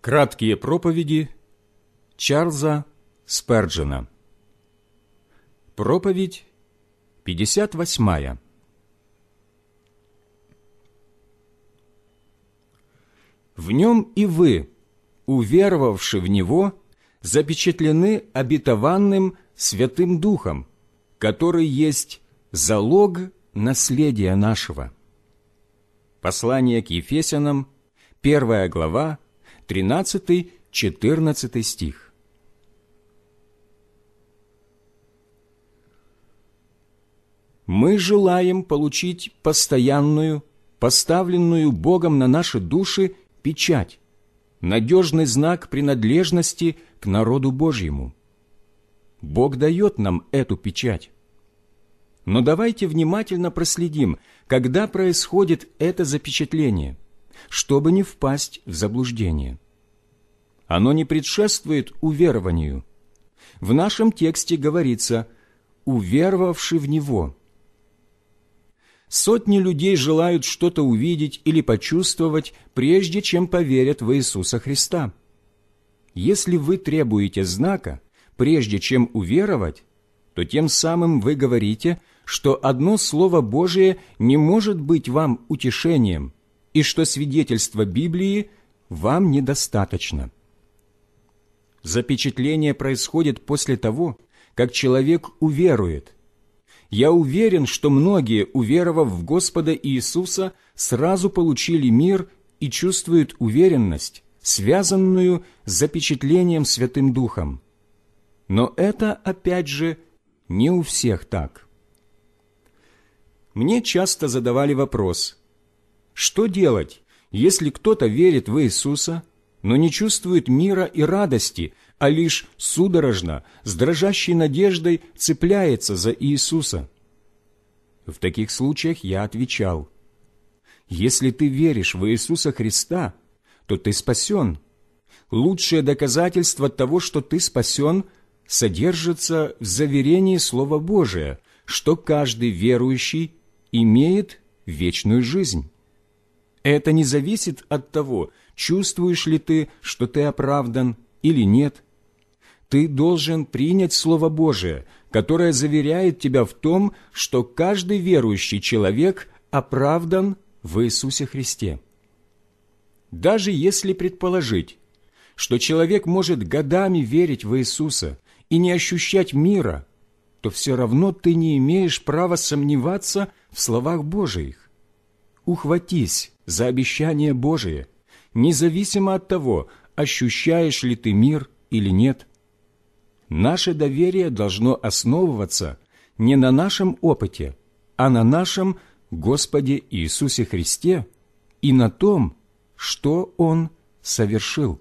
Краткие проповеди Чарльза Сперджена Проповедь 58 В нем и вы, уверовавши в Него, запечатлены обетованным Святым Духом, который есть залог наследия нашего. Послание к Ефесянам, первая глава, 13-14 стих. Мы желаем получить постоянную, поставленную Богом на наши души печать, надежный знак принадлежности к народу Божьему. Бог дает нам эту печать. Но давайте внимательно проследим, когда происходит это запечатление, чтобы не впасть в заблуждение. Оно не предшествует уверованию. В нашем тексте говорится «уверовавши в Него». Сотни людей желают что-то увидеть или почувствовать, прежде чем поверят в Иисуса Христа. Если вы требуете знака, прежде чем уверовать, то тем самым вы говорите, что одно Слово Божие не может быть вам утешением, и что свидетельство Библии вам недостаточно. Запечатление происходит после того, как человек уверует. Я уверен, что многие, уверовав в Господа Иисуса, сразу получили мир и чувствуют уверенность, связанную с запечатлением Святым Духом. Но это, опять же, не у всех так. Мне часто задавали вопрос, что делать, если кто-то верит в Иисуса, но не чувствует мира и радости, а лишь судорожно, с дрожащей надеждой цепляется за Иисуса. В таких случаях я отвечал, «Если ты веришь в Иисуса Христа, то ты спасен. Лучшее доказательство того, что ты спасен, содержится в заверении Слова Божия, что каждый верующий имеет вечную жизнь. Это не зависит от того, чувствуешь ли ты, что ты оправдан или нет. Ты должен принять Слово Божие, которое заверяет тебя в том, что каждый верующий человек оправдан в Иисусе Христе. Даже если предположить, что человек может годами верить в Иисуса и не ощущать мира, то все равно ты не имеешь права сомневаться в словах Божиих. Ухватись за обещание Божие – независимо от того, ощущаешь ли ты мир или нет. Наше доверие должно основываться не на нашем опыте, а на нашем Господе Иисусе Христе и на том, что Он совершил.